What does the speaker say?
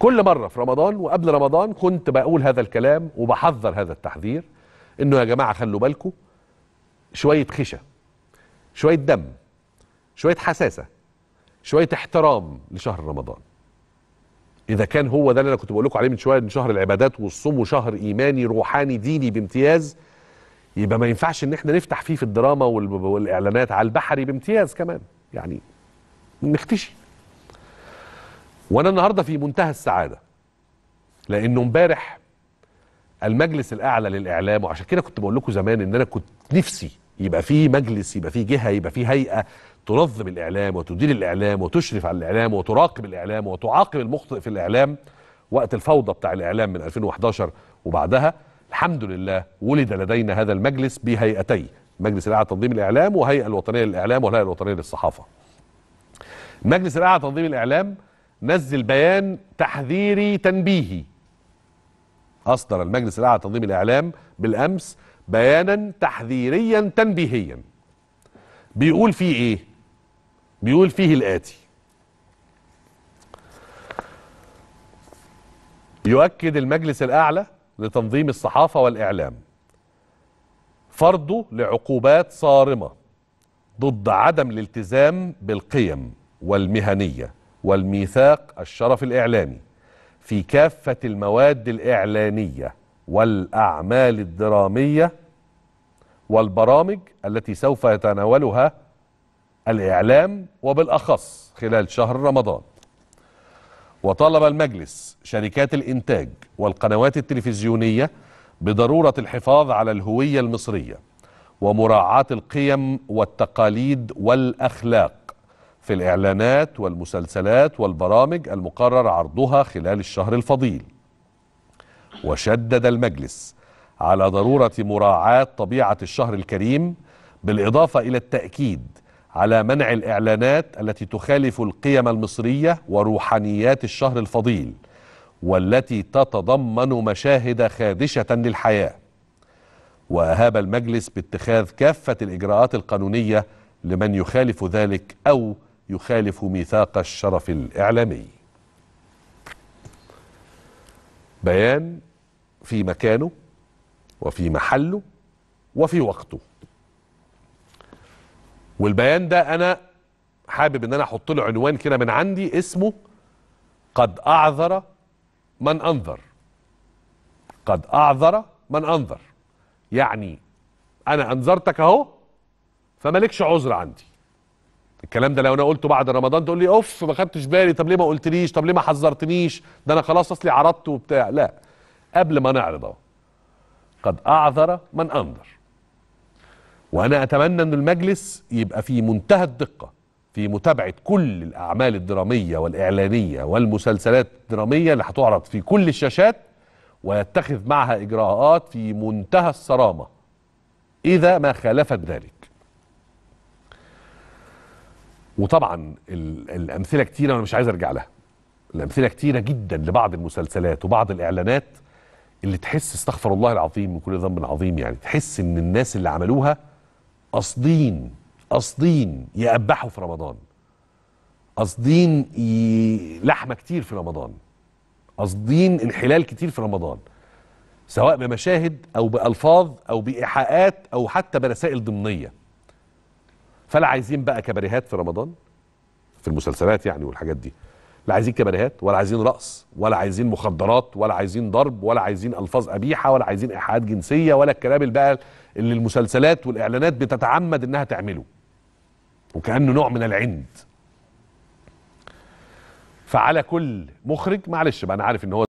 كل مرة في رمضان وقبل رمضان كنت بقول هذا الكلام وبحذر هذا التحذير انه يا جماعة خلوا بالكم شوية خشة شوية دم شوية حساسة شوية احترام لشهر رمضان إذا كان هو ده اللي أنا كنت بقول لكم عليه من شوية إن شهر العبادات والصوم وشهر إيماني روحاني ديني بامتياز يبقى ما ينفعش إن إحنا نفتح فيه في الدراما والإعلانات على البحري بامتياز كمان يعني نختشي وانا النهارده في منتهى السعاده لانه امبارح المجلس الاعلى للاعلام وعشان كده كنت بقول لكم زمان ان انا كنت نفسي يبقى فيه مجلس يبقى فيه جهه يبقى فيه هيئه تنظم الاعلام وتدير الاعلام وتشرف على الاعلام وتراقب الاعلام وتعاقب المخطئ في الاعلام وقت الفوضى بتاع الاعلام من 2011 وبعدها الحمد لله ولد لدينا هذا المجلس بهيئتي مجلس الاعلى تنظيم الاعلام وهيئه الوطنيه للاعلام والهيئه الوطنيه للصحافه مجلس الاعلى تنظيم الاعلام نزل بيان تحذيري تنبيهي أصدر المجلس الأعلى لتنظيم الإعلام بالأمس بيانا تحذيريا تنبيهيا بيقول فيه إيه؟ بيقول فيه الآتي يؤكد المجلس الأعلى لتنظيم الصحافة والإعلام فرضه لعقوبات صارمة ضد عدم الالتزام بالقيم والمهنية والميثاق الشرف الإعلامي في كافة المواد الإعلانية والأعمال الدرامية والبرامج التي سوف يتناولها الإعلام وبالأخص خلال شهر رمضان وطالب المجلس شركات الإنتاج والقنوات التلفزيونية بضرورة الحفاظ على الهوية المصرية ومراعاة القيم والتقاليد والأخلاق في الإعلانات والمسلسلات والبرامج المقرر عرضها خلال الشهر الفضيل وشدد المجلس على ضرورة مراعاة طبيعة الشهر الكريم بالإضافة إلى التأكيد على منع الإعلانات التي تخالف القيم المصرية وروحانيات الشهر الفضيل والتي تتضمن مشاهد خادشة للحياة وأهاب المجلس باتخاذ كافة الإجراءات القانونية لمن يخالف ذلك أو يخالف ميثاق الشرف الإعلامي بيان في مكانه وفي محله وفي وقته والبيان ده أنا حابب ان انا احط له عنوان كده من عندي اسمه قد اعذر من انذر قد اعذر من انذر يعني انا انذرتك اهو فمالكش عذر عندي الكلام ده لو انا قلته بعد رمضان تقول لي اوف ما خدتش بالي طب ليه ما قلتليش طب ليه ما حذرتنيش ده انا خلاص اصلي عرضت وبتاع لا قبل ما نعرض اهو قد اعذر من انذر وانا اتمنى ان المجلس يبقى في منتهى الدقه في متابعه كل الاعمال الدراميه والاعلانيه والمسلسلات الدراميه اللي هتعرض في كل الشاشات ويتخذ معها اجراءات في منتهى الصرامه اذا ما خالفت ذلك وطبعا الامثله كتيره وانا مش عايز ارجع لها الامثله كتيره جدا لبعض المسلسلات وبعض الاعلانات اللي تحس استغفر الله العظيم من كل ذنب عظيم يعني تحس ان الناس اللي عملوها قاصدين قاصدين يقبحوا في رمضان قاصدين لحمه كتير في رمضان قاصدين انحلال كتير في رمضان سواء بمشاهد او بالفاظ او بايحاءات او حتى برسائل ضمنيه فلا عايزين بقى كباريهات في رمضان في المسلسلات يعني والحاجات دي لا عايزين كباريهات ولا عايزين رقص ولا عايزين مخدرات ولا عايزين ضرب ولا عايزين الفاظ قبيحه ولا عايزين ايحاءات جنسيه ولا الكلام اللي بقى اللي المسلسلات والاعلانات بتتعمد انها تعمله وكانه نوع من العند فعلى كل مخرج معلش بقى انا عارف ان هو